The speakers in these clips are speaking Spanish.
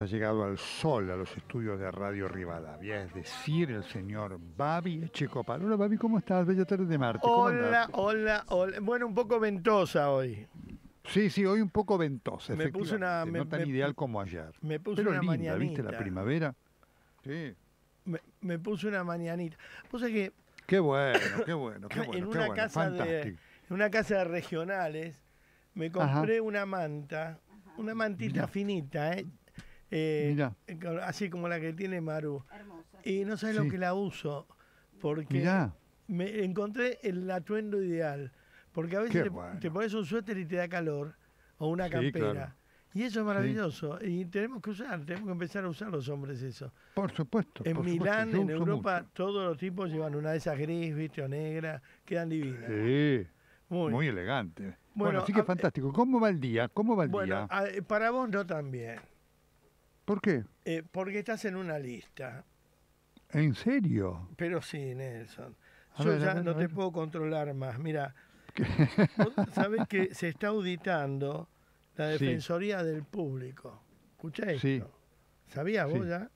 ha llegado al sol a los estudios de Radio Rivadavia, es decir, el señor Babi chico Hola Babi, ¿cómo estás? Bella tarde de martes Hola, hola, hola. Bueno, un poco ventosa hoy. Sí, sí, hoy un poco ventosa. Me puse una. tan ideal como ayer. Me puse una linda, ¿viste la primavera? Sí. Me, puse una mañanita. Puse que. Qué bueno, qué bueno, qué bueno. en, una casa de, en una casa regionales me compré una manta, una mantita finita, ¿eh? Eh, eh así como la que tiene Maru. Y no sabes lo que la uso, porque me encontré el atuendo ideal. Porque a veces te, pones un suéter y te da calor, o una campera. Y eso es maravilloso. Y tenemos que usar, tenemos que empezar a usar los hombres eso. Por supuesto. En Milán, en Europa, todos los tipos llevan una de esas gris, viste, o negra, quedan divinas. Muy, muy elegante. Bueno, así que fantástico. ¿Cómo va el día? ¿Cómo va el día? para vos no también bien. ¿Por qué? Eh, porque estás en una lista. ¿En serio? Pero sí, Nelson. Yo ya no te puedo controlar más. Mira, sabes que se está auditando la Defensoría del Público. Escucha esto. Sí. ¿Sabías vos ya?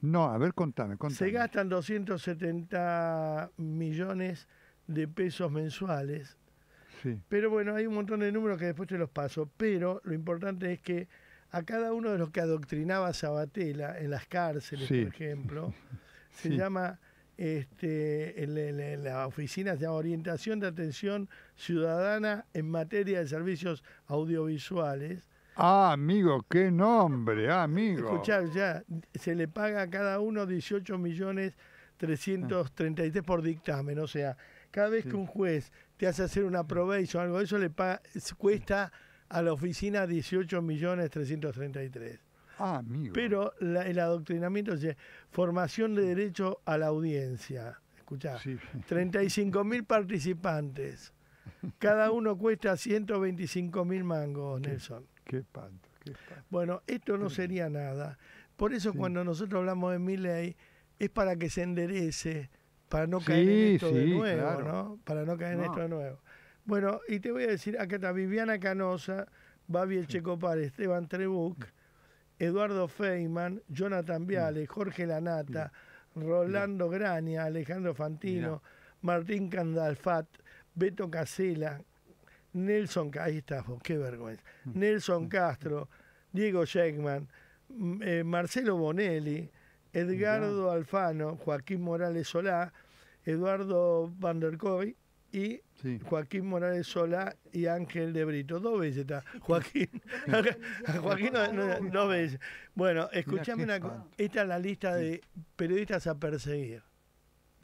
No, a ver, contame, contame. Se gastan 270 millones de pesos mensuales. Sí. Pero bueno, hay un montón de números que después te los paso. Pero lo importante es que a cada uno de los que adoctrinaba Sabatella en las cárceles, por ejemplo, se llama este, la oficina de orientación de atención ciudadana en materia de servicios audiovisuales. Ah, amigo, qué nombre, ah, amigo. Escuchá, ya, se le paga a cada uno 18 millones 333 por dictamen, o sea, cada vez que un juez te hace hacer una provecho o algo eso, le cuesta a la oficina 18 millones 333. Ah, amigo. Pero el adoctrinamiento sea, formación de derecho a la audiencia. Escuchá, sí. 35 mil participantes. Cada uno cuesta 125 mil mangos, Nelson. Qué espanto, qué Bueno, esto no sería nada. Por eso cuando nosotros hablamos de mi ley, es para que se enderece, para no caer en esto de nuevo, ¿no? Para no caer en esto de nuevo. Bueno, y te voy a decir, acá está Viviana Canosa, Babi El Checopar, Esteban Trebuc, Eduardo Feynman, Jonathan Viale, Jorge Lanata, Rolando Grania, Alejandro Fantino, Martín Candalfat, Beto Casela, Nelson, ahí qué vergüenza, mm. Nelson mm. Castro, Diego Sheckman, mm, eh, Marcelo Bonelli, Edgardo Alfano, Joaquín Morales Solá, Eduardo Van der y Joaquín Morales Sola y Ángel de Brito. Dos veces está Joaquín. Joaquín Bueno, escuchame una cosa. Esta es la lista de periodistas a perseguir.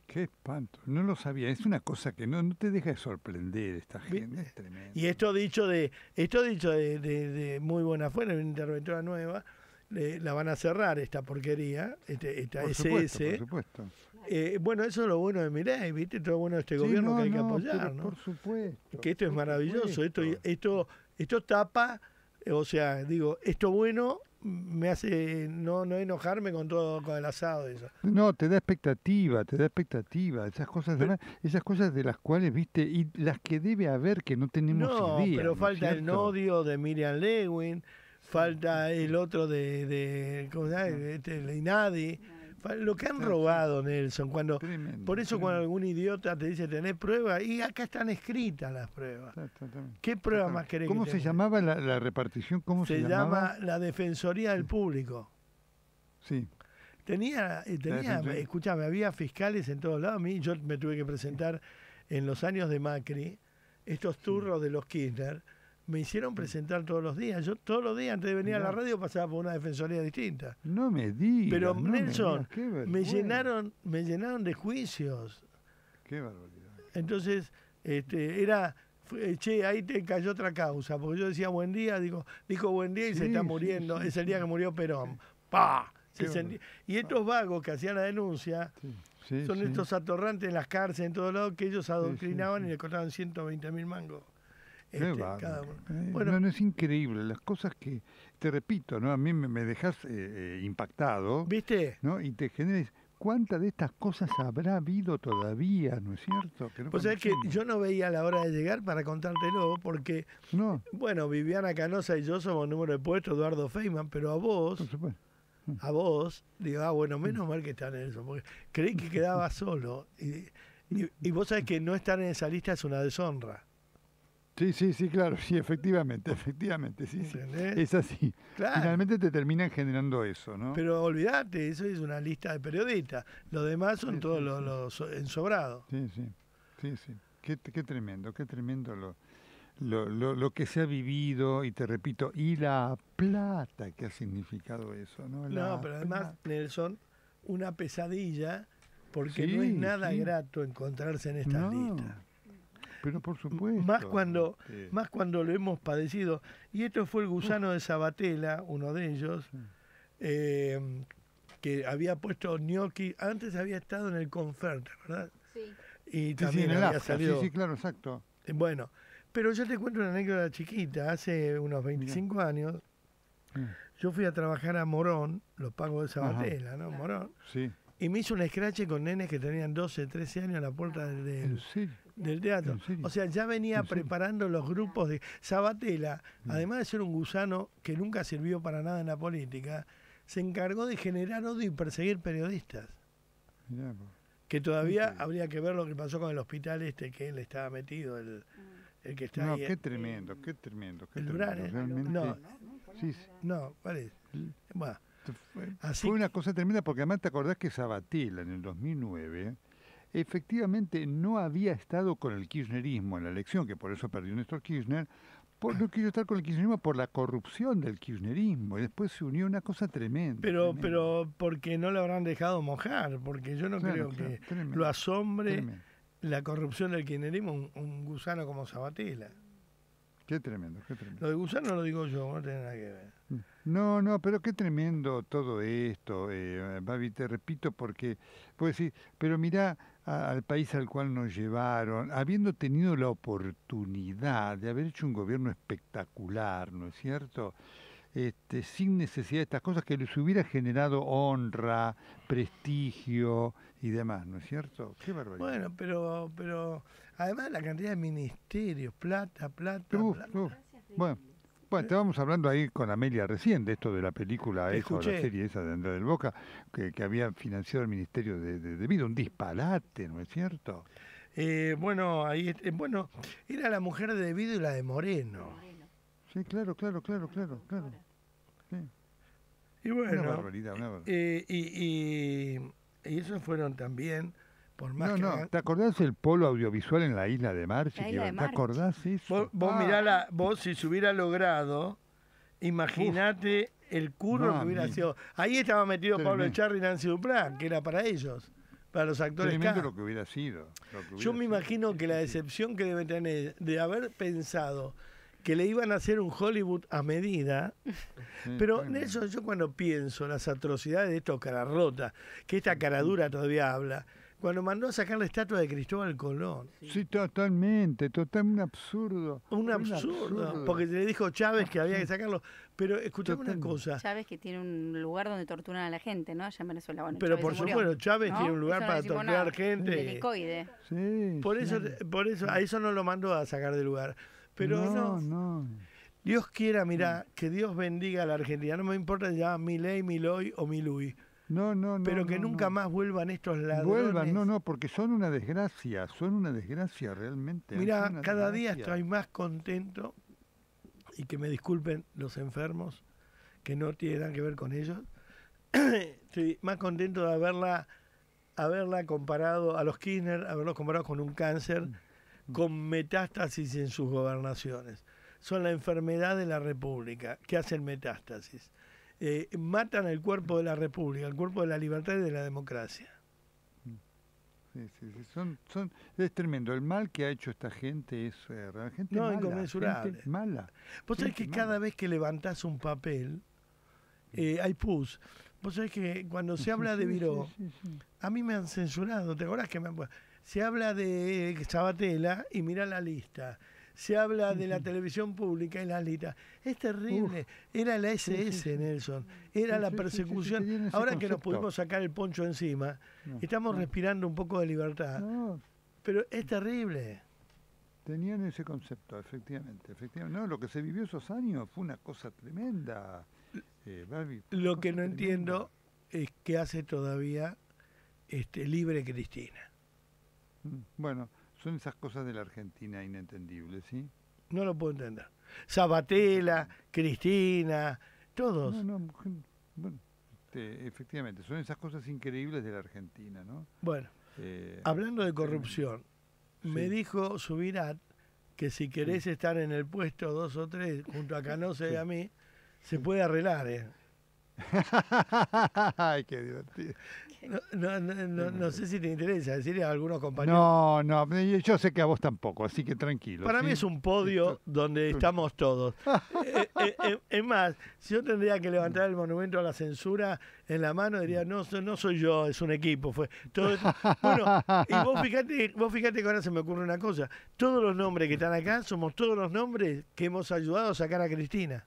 Qué espanto, no lo sabía, es una cosa que no, te deja de sorprender esta gente, es Y esto dicho de, esto dicho de, muy buena fuera, una interventora nueva, la van a cerrar esta porquería, este, esta SS. por supuesto. Eh, bueno, eso es lo bueno de Mireille, ¿viste? Todo bueno de este gobierno que hay que apoyar, ¿no? Por supuesto. Que esto es maravilloso, esto, esto, esto tapa, eh, o sea, digo, esto bueno me hace no, no enojarme con todo con el asado eso. No, te da expectativa, te da expectativa, esas cosas, esas cosas de las cuales, viste, y las que debe haber que no tenemos no, Pero falta el odio de Miriam Lewin, falta el otro de, de ¿cómo se llama? Este, lo que han robado, Nelson, cuando por eso cuando algún idiota te dice tenés pruebas, y acá están escritas las pruebas. ¿Qué pruebas más querés? ¿Cómo se llamaba la, repartición? ¿Cómo se, llama la Defensoría del Público. Sí. Tenía, eh, tenía escúchame, había fiscales en todos lados. yo me tuve que presentar en los años de Macri, estos turros de los Kirchner me hicieron presentar todos los días. Yo todos los días antes de venir a la radio pasaba por una defensoría distinta. No me di Pero Nelson, me, llenaron, me llenaron de juicios. Qué barbaridad. Entonces, este, era che, ahí te cayó otra causa, porque yo decía buen día, digo, dijo buen día y se está muriendo, es el día que murió Perón. ¡Pah! Y estos vagos que hacían la denuncia son estos atorrantes en las cárceles, en todos lados, que ellos adoctrinaban y le cortaban 120 mil mangos. Este, eh, bueno, no, es increíble las cosas que, te repito, ¿no? a mí me, dejas eh, eh, impactado. ¿Viste? ¿no? Y te generas, ¿cuántas de estas cosas habrá habido todavía? ¿No es cierto? Que no pues es que yo no veía la hora de llegar para contártelo, porque, no. bueno, Viviana Canosa y yo somos número de puesto, Eduardo Feynman, pero a vos, mm. a vos, digo, ah, bueno, menos mal que están en eso, porque creí que quedaba solo. Y, y, vos sabes que no estar en esa lista es una deshonra. Sí, sí, sí, claro, sí, efectivamente, efectivamente, sí, sí. Es así. Finalmente te terminan generando eso, ¿no? Pero olvídate, eso es una lista de periodistas. lo demás son todos los, ensobrados. Sí, sí, sí, sí. Qué, tremendo, qué tremendo lo, lo, lo, que se ha vivido, y te repito, y la plata que ha significado eso, ¿no? no, pero además, Nelson, una pesadilla, porque no es nada grato encontrarse en estas listas. Pero por supuesto. Más cuando, más cuando lo hemos padecido. Y esto fue el gusano de Sabatella, uno de ellos, eh, que había puesto gnocchi, antes había estado en el Conferter ¿verdad? Sí. Y también había salido. Sí, sí, claro, exacto. Eh, bueno, pero yo te cuento una anécdota chiquita. Hace unos 25 años, yo fui a trabajar a Morón, los pagos de Sabatella, ¿no? Morón. Sí. Y me hizo un escrache con nenes que tenían 12, 13 años a la puerta del, del teatro. O sea, ya venía preparando los grupos de Sabatella, además de ser un gusano que nunca sirvió para nada en la política, se encargó de generar odio y perseguir periodistas. que todavía habría que ver lo que pasó con el hospital este que él estaba metido, el, que estaba. no, qué tremendo, qué tremendo, tremendo. No, sí, no, ¿cuál Bueno, fue una cosa tremenda porque además te acordás que Sabatella en el 2009 efectivamente no había estado con el kirchnerismo en la elección, que por eso perdió Néstor Kirchner, por, no quiso estar con el kirchnerismo por la corrupción del kirchnerismo. Y después se unió una cosa tremenda. Pero, pero porque no lo habrán dejado mojar, porque yo no creo que lo asombre la corrupción del kirchnerismo un, gusano como Zabatella. Qué tremendo, qué tremendo. Lo de gusano lo digo yo, no tiene nada que ver. No, no, pero qué tremendo todo esto, eh, te repito, porque pues decir, pero mirá, al país al cual nos llevaron, habiendo tenido la oportunidad de haber hecho un gobierno espectacular, ¿no es cierto? Este, sin necesidad de estas cosas que les hubiera generado honra, prestigio y demás, ¿no es cierto? Qué barbaridad. Bueno, pero, pero además la cantidad de ministerios, plata, plata. Bueno. Bueno, ¿Eh? estábamos hablando ahí con Amelia recién de esto de la película esa o la serie esa de Andrés del Boca, que, había financiado el Ministerio de, de, un disparate, ¿no es cierto? Eh, bueno, ahí eh, bueno, era la mujer de Debido y la de Moreno. Sí, claro, claro, claro, claro, claro. Y bueno, y, y, y esos fueron también no, no, ¿te acordás el polo audiovisual en la isla de Marche? ¿Te acordás eso? Vos, ah. vos si se hubiera logrado, imagínate el curro que hubiera sido. Ahí estaba metido Pablo Echarri y Nancy Duplán, que era para ellos, para los actores. K. lo que hubiera sido. Yo me imagino que la decepción que debe tener de haber pensado que le iban a hacer un Hollywood a medida. Pero Nelson, yo cuando pienso las atrocidades de estos cararrotas, que esta cara dura todavía habla, cuando mandó a sacar la estatua de Cristóbal Colón. Sí, totalmente, totalmente absurdo. Un absurdo, un absurdo. porque le dijo Chávez que había que sacarlo. Pero escuchame una cosa. Chávez que tiene un lugar donde torturan a la gente, ¿no? Allá en Venezuela. Bueno, pero por supuesto, Chávez tiene un lugar para torturar gente. Sí, por eso, por eso, a eso no lo mandó a sacar del lugar. Pero no, Dios quiera, mirá, que Dios bendiga a la Argentina. No me importa si llama Milei, Miloy o Milui no, no, no. Pero que nunca más vuelvan estos ladrones. Vuelvan, no, no, porque son una desgracia, son una desgracia realmente. Mira, cada día estoy más contento y que me disculpen los enfermos que no tienen que ver con ellos. estoy más contento de haberla, haberla comparado a los Kirchner, haberlos comparado con un cáncer mm. con metástasis en sus gobernaciones. Son la enfermedad de la República que hacen metástasis. Eh, matan el cuerpo de la República, el cuerpo de la libertad y de la democracia. Sí, sí, Son, son, es tremendo. El mal que ha hecho esta gente es eh, gente no, mala, inconmensurable. mala. Vos sabés que cada vez que levantás un papel, eh, hay pus. Vos sabés que cuando se habla de Viró, a mí me han censurado. ¿Te acordás que me han... Se habla de eh, Sabatella y mira la lista se habla de la televisión pública y la Alita. Es terrible. era la SS, Nelson. Era la persecución. Ahora que nos pudimos sacar el poncho encima, estamos respirando un poco de libertad. Pero es terrible. Tenían ese concepto, efectivamente, efectivamente. No, lo que se vivió esos años fue una cosa tremenda. Eh, lo que no entiendo es que hace todavía este, libre Cristina. Mm, bueno, son esas cosas de la Argentina inentendibles, ¿sí? No lo puedo entender. Sabatella, Cristina, todos. bueno, este, efectivamente, son esas cosas increíbles de la Argentina, ¿no? Bueno, eh, hablando de eh, corrupción, me dijo Subirat que si querés estar en el puesto dos o tres junto a Canose y a mí, se puede arreglar. ¿eh? Ay, qué divertido. No, no, no, sé si te interesa decirle a algunos compañeros. No, no, yo sé que a vos tampoco, así que tranquilo. Para mí es un podio donde estamos todos. Eh, eh, eh, es más, si yo tendría que levantar el monumento a la censura en la mano, diría, no, no soy yo, es un equipo. Fue todo Bueno, y vos fíjate, vos fíjate que ahora se me ocurre una cosa. Todos los nombres que están acá somos todos los nombres que hemos ayudado a sacar a Cristina.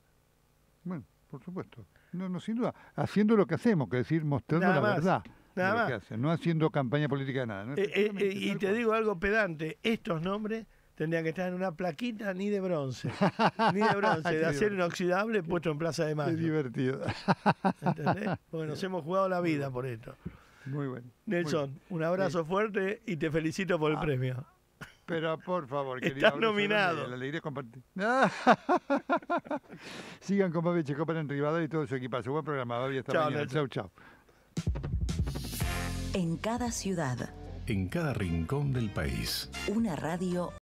Bueno, por supuesto. No, no, sin duda. Haciendo lo que hacemos, que es decir, mostrando la verdad. Nada más. no haciendo campaña política de nada. ¿no? Eh, eh, eh, y te digo algo pedante, estos nombres tendrían que estar en una plaquita ni de bronce, ni de bronce, de acero inoxidable puesto en Plaza de Mayo. divertido. Porque nos hemos jugado la vida por esto. Muy bueno. Nelson, un abrazo fuerte y te felicito por el ah, premio. Pero por favor, querido. Estás nominado. La alegría compartir. Sigan con Babi Checopar en Rivadavia y todo su equipazo. Buen programa. y hasta chau, Chao, chao. En cada ciudad. En cada rincón del país. Una radio